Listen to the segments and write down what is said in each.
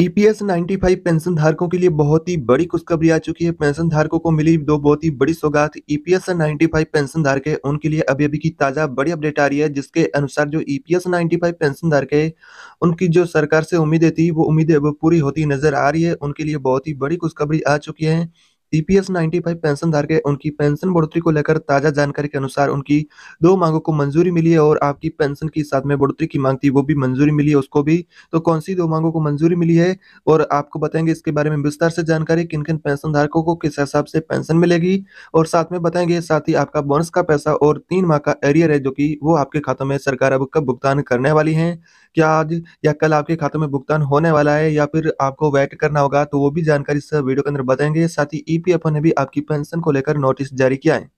EPS e 95 pension धारकों के लिए बहुत ही बड़ी खुशखबरी आ चुकी है पेंशन धारकों को मिली दो बहुत ही बड़ी सौगात ईपीएस e 95 पेंशन धारक है उनके लिए अभी अभी की ताजा बड़ी अपडेट आ रही है जिसके अनुसार जो ईपीएस e 95 पेंशन धारक है उनकी जो सरकार से उम्मीदें थी वो उम्मीदें अब पूरी होती नजर आ रही है उनके लिए बहुत ही बड़ी खुशखबरी आ चुकी है ईपीएस 95 पेंशनधार के उनकी पेंशन बढ़ोतरी को लेकर ताजा जानकारी के अनुसार उनकी दो मांगों को मंजूरी मिली है और आपकी पेंशन की साथ में बढ़ोतरी की मांग थी वो भी मंजूरी मिली है उसको भी तो कौन सी दो मांगों को मंजूरी मिली है और आपको बताएंगे इसके बारे में विस्तार से जानकारी किन किन पेंशन धारकों को किस हिसाब से पेंशन मिलेगी और साथ में बताएंगे साथ ही आपका बोनस का पैसा और तीन माह का एरियर है जो की वो आपके खातों में सरकार अब कब भुगतान करने वाली है क्या आज या कल आपके खाते में भुगतान होने वाला है या फिर आपको वेट करना होगा तो वो भी जानकारी सर वीडियो के अंदर बताएंगे साथ ही ई पी एफ ओ ने भी आपकी पेंशन को लेकर नोटिस जारी किया है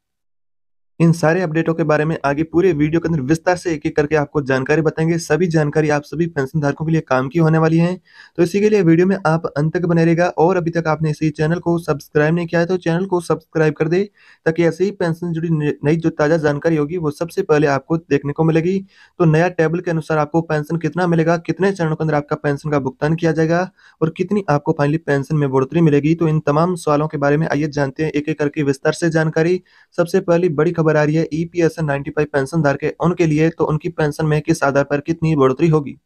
इन सारे अपडेटों के बारे में आगे पूरे वीडियो के अंदर विस्तार से एक एक करके आपको जानकारी बताएंगे सभी जानकारी आप सभी पेंशन धारकों के लिए काम की होने वाली है तो इसी के लिए वीडियो में आप अंत तक बने रहेगा और अभी तक आपने इसी चैनल को सब्सक्राइब नहीं किया है तो चैनल को सब्सक्राइब कर दे ताकि ऐसे ही पेंशन जुड़ी नई जो ताज़ा जानकारी होगी वो सबसे पहले आपको देखने को मिलेगी तो नया टेबल के अनुसार आपको पेंशन कितना मिलेगा कितने चरणों के अंदर आपका पेंशन का भुगतान किया जाएगा और कितनी आपको फाइनली पेंशन में बढ़ोतरी मिलेगी तो इन तमाम सवालों के बारे में आइए जानते हैं एक एक करके विस्तार से जानकारी सबसे पहली बड़ी खबर आ रही है ईपीएसएन 95 पेंशन धारक उनके लिए तो उनकी पेंशन में किस आधार पर कितनी बढ़ोतरी होगी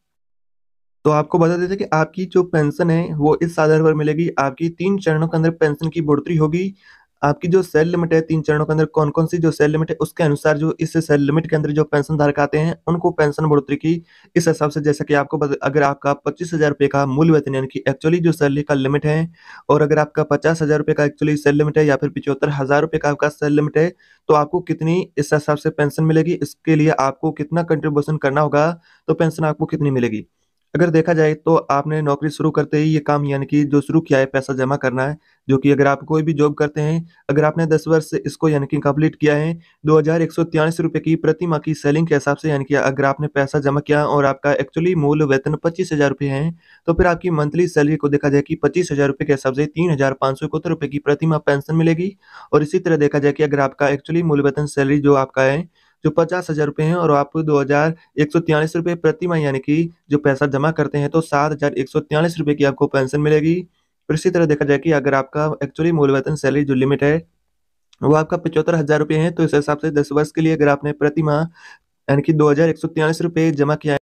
तो आपको बता देते कि आपकी जो पेंशन है वो इस आधार पर मिलेगी आपकी तीन चरणों के अंदर पेंशन की बढ़ोतरी होगी आपकी जो सेल लिमिट है तीन चरणों के अंदर कौन कौन सी जो सेल लिमिट है उसके अनुसार जो इस सेल लिमिट के अंदर जो पेंशन धारक आते हैं उनको पेंशन बढ़ोतरी की इस हिसाब से जैसा कि आपको अगर आपका पच्चीस हजार रुपये का मूल वेतन यानी कि एक्चुअली जो सैलरी का लिमिट है और अगर आपका पचास हजार रुपये का एक्चुअली सेल लिमिट है या फिर पिछहत्तर हजार रुपये का आपका सेल लिमिट है तो आपको कितनी इस हिसाब से पेंशन मिलेगी इसके लिए आपको कितना कंट्रीब्यूशन करना होगा तो पेंशन आपको कितनी मिलेगी अगर देखा जाए तो आपने नौकरी शुरू करते ही ये काम यानी कि जो शुरू किया है पैसा जमा करना है जो कि अगर आप कोई भी जॉब करते हैं अगर आपने दस वर्ष से इसको यानी कि कंप्लीट किया है दो हज़ार एक सौ तिरानवे रुपये की प्रतिमा की सेलिंग के हिसाब से यानी कि अगर आपने पैसा जमा किया और आपका एक्चुअली मूल वेतन पच्चीस हज़ार रुपये है तो फिर आपकी मंथली सैलरी को देखा जाए कि पच्चीस हज़ार रुपये के हिसाब से तीन हज़ार पाँच सौ इकहत्तर रुपये की प्रतिमा पेंशन मिलेगी और इसी तरह देखा जाए कि अगर आपका एक्चुअली मूल वेतन सैलरी जो आपका है जो पचास हज़ार रुपए है और आप दो हज़ार एक सौ तिरालीस रुपए प्रति माह यानी कि जो पैसा जमा करते हैं तो सात हज़ार एक सौ तिरालीस रुपए की आपको पेंशन मिलेगी और इसी तरह देखा जाए कि अगर आपका एक्चुअली मूल वेतन सैलरी जो लिमिट है वो आपका पचहत्तर हज़ार रुपए है तो इस हिसाब से दस वर्ष के लिए अगर आपने प्रति माह यानी कि दो हज़ार एक सौ तिरालीस रुपए जमा किया है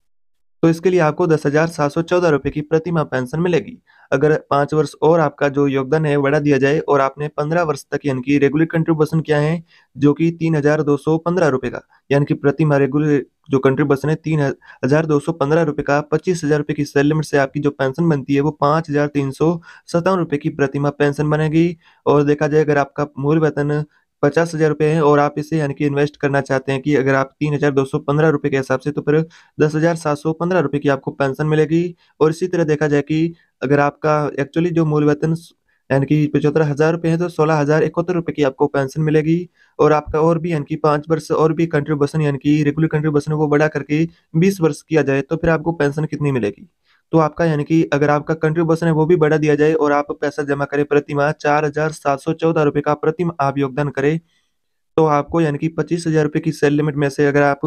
तो इसके लिए आपको दस हज़ार सात सौ चौदह रुपए की प्रति माह पेंशन मिलेगी अगर पाँच वर्ष और आपका जो योगदान है बढ़ा दिया जाए और आपने पंद्रह वर्ष तक यानी कि रेगुलर कंट्रीब्यूशन किया है जो कि तीन हजार दो सौ पंद्रह रुपये का यानी कि प्रति माह रेगुलर जो कंट्रीब्यूशन है तीन हजार दो सौ पंद्रह रुपये का पच्चीस हजार रुपये की सेटलमेंट से आपकी जो पेंशन बनती है वो पाँच हजार तीन सौ सत्तावन रुपये की प्रतिमा पेंशन बनेगी और देखा जाए अगर आपका मूल वेतन पचास हजार रुपये है और आप इसे यानी कि इन्वेस्ट करना चाहते हैं कि अगर आप तीन हजार दो सौ पंद्रह रुपये के हिसाब से तो फिर दस हजार सात सौ पंद्रह रुपये की आपको पेंशन मिलेगी और इसी तरह देखा जाए कि अगर आपका एक्चुअली जो मूल वेतन यानी कि पचहत्तर हज़ार रुपये है तो सोलह हज़ार इकहत्तर रुपये की आपको पेंशन मिलेगी और आपका और भी यानी कि पाँच वर्ष और भी कंट्रीब्यूशन यानी कि रेगुलर कंट्रीब्यूशन को बढ़ा करके बीस वर्ष किया जाए तो फिर आपको पेंशन कितनी मिलेगी तो आपका यानी कि अगर आपका कंट्रीब्यूशन है वो भी बढ़ा दिया जाए और आप पैसा जमा करें प्रतिमा चार हजार सात सौ चौदह रुपये का प्रतिमा आप योगदान करें तो आपको यानी कि पच्चीस हजार रुपये की सेल लिमिट में से अगर आप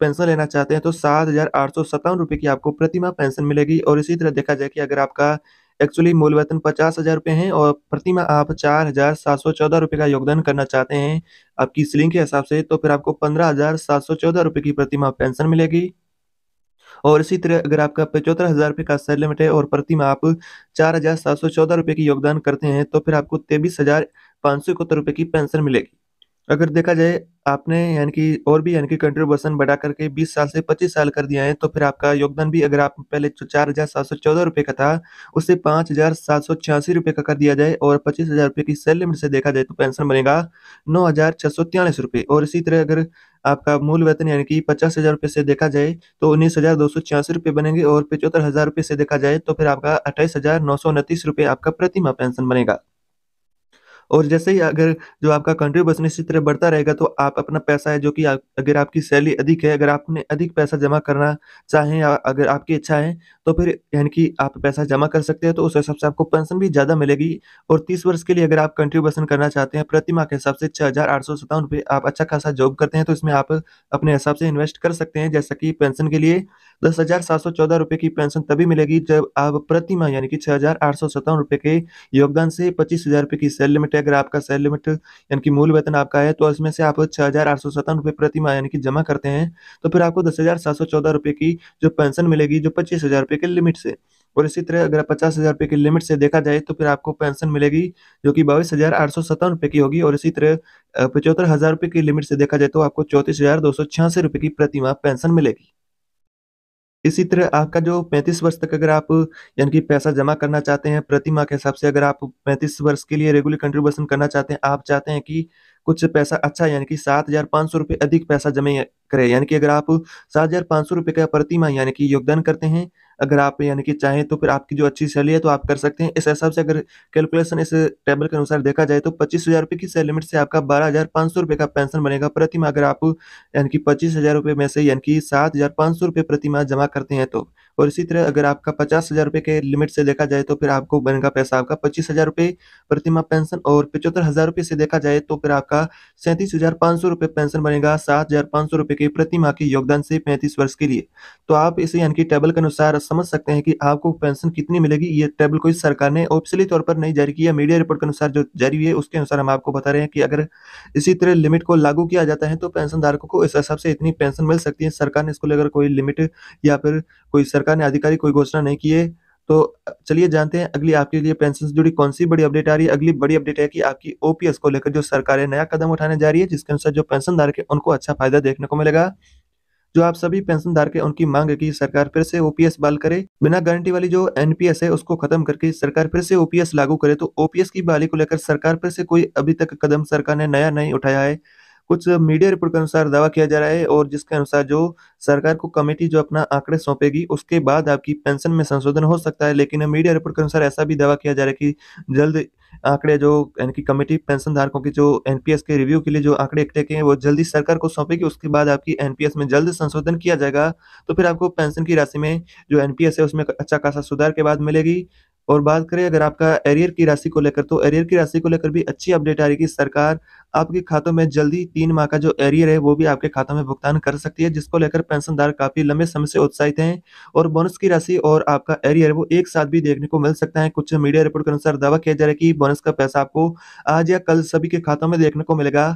पेंशन लेना चाहते हैं तो सात हजार आठ सौ सत्तावन रुपये की आपको प्रतिमा पेंशन मिलेगी और इसी तरह देखा जाए कि अगर आपका एक्चुअली मूल वेतन पचास हज़ार रुपये हैं और प्रतिमा आप चार हज़ार सात सौ चौदह रुपये का योगदान करना चाहते हैं आपकी सीलिंग के हिसाब से तो फिर आपको पंद्रह हज़ार सात सौ चौदह रुपये की प्रतिमा पेंशन मिलेगी और इसी तरह अगर आपका पचहत्तर हज़ार रुपये का सैलरी लिमिट है और प्रतिमा आप चार हज़ार सात सौ चौदह रुपये की योगदान करते हैं तो फिर आपको तेईस हज़ार पाँच सौ इकहत्तर रुपये की पेंशन मिलेगी अगर देखा जाए आपने यानी कि और भी यानी कि कंट्रीब्यूशन बढ़ा करके 20 साल से 25 साल कर दिया है तो फिर आपका योगदान भी अगर आप पहले चार हज़ार सात सौ चौदह रुपये का था उसे पाँच हज़ार सात सौ छियासी रुपये का कर दिया जाए और पच्चीस हज़ार रुपये की सेल लिमिट से देखा जाए तो पेंशन बनेगा नौ हज़ार छः सौ तिरालीस रुपये और इसी तरह अगर आपका मूल वेतन यानी कि पचास हजार रुपये से देखा जाए तो उन्नीस हजार दो सौ छियासी रुपये बनेंगे और पचहत्तर हजार रुपये से देखा जाए तो फिर आपका अट्ठाईस हजार नौ सौ उनतीस रुपये आपका प्रतिमा पेंशन बनेगा और जैसे ही अगर जो आपका कंट्रीब्यूशन इसी तरह बढ़ता रहेगा तो आप अपना पैसा है जो कि अगर आपकी सैलरी अधिक है अगर आपने अधिक पैसा जमा करना चाहें अगर आपकी इच्छा है तो फिर यानी कि आप पैसा जमा कर सकते हैं तो उस हिसाब से आपको पेंशन भी ज़्यादा मिलेगी और तीस वर्ष के लिए अगर आप कंट्रीब्यूशन करना चाहते हैं प्रतिमा के हिसाब से छः हज़ार आठ सौ सत्तावन रुपये आप अच्छा खासा जॉब करते हैं तो इसमें आप अपने हिसाब से इन्वेस्ट कर सकते हैं जैसा कि पेंशन के लिए दस हज़ार सात सौ चौदह रुपये की पेंशन तभी मिलेगी जब आप प्रतिमा यानी कि छः हज़ार आठ सौ सत्तावन रुपये के योगदान से पच्चीस हज़ार रुपये की सैलरी लिमिट है अगर आपका सैलरी लिमिट यानी कि मूल वेतन आपका है तो इसमें से आप छः हज़ार आठ सौ सत्तावन रुपये प्रतिमा यानी कि जमा करते हैं तो फिर आपको दस हज़ार सात सौ चौदह रुपये की जो पेंशन मिलेगी जो पच्चीस हज़ार रुपये के लिमिट से और इसी तरह अगर पचास हज़ार रुपये की लिमिट से देखा जाए तो फिर आपको पेंशन मिलेगी जो कि बाईस हज़ार आठ सौ सत्तावन रुपये की होगी और इसी तरह पचहत्तर हज़ार रुपये की लिमिट से देखा जाए तो आपको चौंतीस हज़ार दो सौ छियासी रुपये की प्रतिमा पेंशन मिलेगी इसी तरह आपका जो 35 वर्ष तक अगर आप यानी कि पैसा जमा करना चाहते हैं प्रतिमा के हिसाब से अगर आप 35 वर्ष के लिए रेगुलर कंट्रीब्यूशन करना चाहते हैं आप चाहते हैं कि कुछ पैसा अच्छा यानी कि सात हजार पाँच सौ रुपये अधिक पैसा जमे करें यानी कि अगर आप सात हज़ार पाँच सौ रुपये का प्रतिमा यानी कि योगदान करते हैं अगर आप यानी कि चाहें तो फिर आपकी जो अच्छी सैलरी है तो आप कर सकते हैं इस हिसाब से अगर कैलकुलेशन इस टेबल के अनुसार देखा जाए तो पच्चीस हज़ार रुपये की सैलिमिट से आपका बारह हज़ार पाँच सौ रुपये का पेंशन बनेगा प्रतिमा अगर आप यानी कि पच्चीस हज़ार रुपये में से यानी कि सात हज़ार पाँच सौ रुपये प्रतिमा जमा करते हैं तो और इसी तरह अगर आपका पचास हज़ार रुपये के लिमिट से देखा जाए तो फिर आपको बनेगा पैसा आपका पच्चीस हज़ार रुपये प्रतिमा पेंशन और पचहत्तर हज़ार रुपये से देखा जाए तो फिर आपका सैंतीस हज़ार पाँच सौ रुपये पेंशन बनेगा सात हज़ार पाँच सौ रुपये सके प्रति माह के योगदान से पैंतीस वर्ष के लिए तो आप इसे यानी कि टेबल के अनुसार समझ सकते हैं कि आपको पेंशन कितनी मिलेगी ये टेबल कोई सरकार ने ऑफिसियली तौर पर नहीं जारी किया मीडिया रिपोर्ट के अनुसार जो जारी हुई है उसके अनुसार हम आपको बता रहे हैं कि अगर इसी तरह लिमिट को लागू किया जाता है तो पेंशन धारकों को इस हिसाब से इतनी पेंशन मिल सकती है सरकार ने इसको लेकर कोई लिमिट या फिर कोई सरकार ने आधिकारिक कोई घोषणा नहीं की है तो चलिए जानते हैं अगली आपके लिए पेंशन से जुड़ी कौन सी बड़ी अपडेट आ रही है अगली बड़ी अपडेट है कि आपकी ओपीएस को लेकर जो सरकार है नया कदम उठाने जा रही है जिसके अनुसार जो पेंशन धारक है उनको अच्छा फायदा देखने को मिलेगा जो आप सभी पेंशन धारक है उनकी मांग है कि सरकार फिर से ओपीएस बहाल करे बिना गारंटी वाली जो एनपीएस है उसको खत्म करके सरकार फिर से ओपीएस लागू करे तो ओपीएस की बहाली को लेकर सरकार फिर से कोई अभी तक कदम सरकार ने नया नहीं उठाया है कुछ मीडिया रिपोर्ट के अनुसार दावा किया जा रहा है और जिसके अनुसार जो सरकार को कमेटी जो अपना आंकड़े सौंपेगी उसके बाद आपकी पेंशन में संशोधन हो सकता है लेकिन मीडिया रिपोर्ट के अनुसार ऐसा भी दावा किया जा रहा है कि जल्द आंकड़े जो यानी कि कमेटी पेंशन धारकों की जो एनपीएस के रिव्यू के लिए जो आंकड़े इकट्ठे किए हैं वो जल्दी सरकार को सौंपेगी उसके बाद आपकी एनपीएस में जल्द संशोधन किया जाएगा तो फिर आपको पेंशन की राशि में जो एनपीएस है उसमें अच्छा खासा सुधार के बाद मिलेगी और बात करें अगर आपका एरियर की राशि को लेकर तो एरियर की राशि को लेकर भी अच्छी अपडेट आ रही है कि सरकार आपके खातों में जल्दी तीन माह का जो एरियर है वो भी आपके खातों में भुगतान कर सकती है जिसको लेकर पेंशनदार काफी लंबे समय से उत्साहित हैं और बोनस की राशि और आपका एरियर वो एक साथ भी देखने को मिल सकता है कुछ मीडिया रिपोर्ट के अनुसार दावा किया जा रहा है कि बोनस का पैसा आपको आज या कल सभी के खातों में देखने को मिलेगा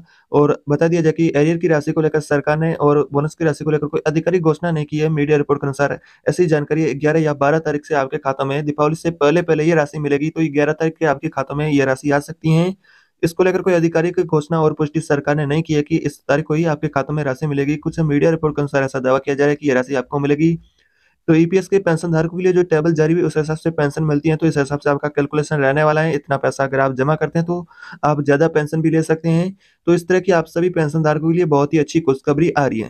और बता दिया जाए कि एरियर की राशि को लेकर सरकार ने और बोनस की राशि को लेकर कोई आधिकारिक घोषणा नहीं की है मीडिया रिपोर्ट के अनुसार ऐसी जानकारी ग्यारह या बारह तारीख से आपके खातों में दीपावली से पहले पहले ये राशि मिलेगी तो ग्यारह तारीख के आपके खातों में ये राशि आ सकती है इसको लेकर कोई आधिकारिक घोषणा और पुष्टि सरकार ने नहीं की है कि इस तारीख को ही आपके खातों में राशि मिलेगी कुछ मीडिया रिपोर्ट के अनुसार ऐसा दावा किया जा रहा है कि यह राशि आपको मिलेगी तो ईपीएस e के पेंशन धारकों के लिए जो टेबल जारी हुई उस हिसाब से पेंशन मिलती है तो इस हिसाब से आपका कैलकुलेशन रहने वाला है इतना पैसा अगर आप जमा करते हैं तो आप ज़्यादा पेंशन भी ले सकते हैं तो इस तरह की आप सभी पेंशन धारकों के लिए बहुत ही अच्छी खुशखबरी आ रही है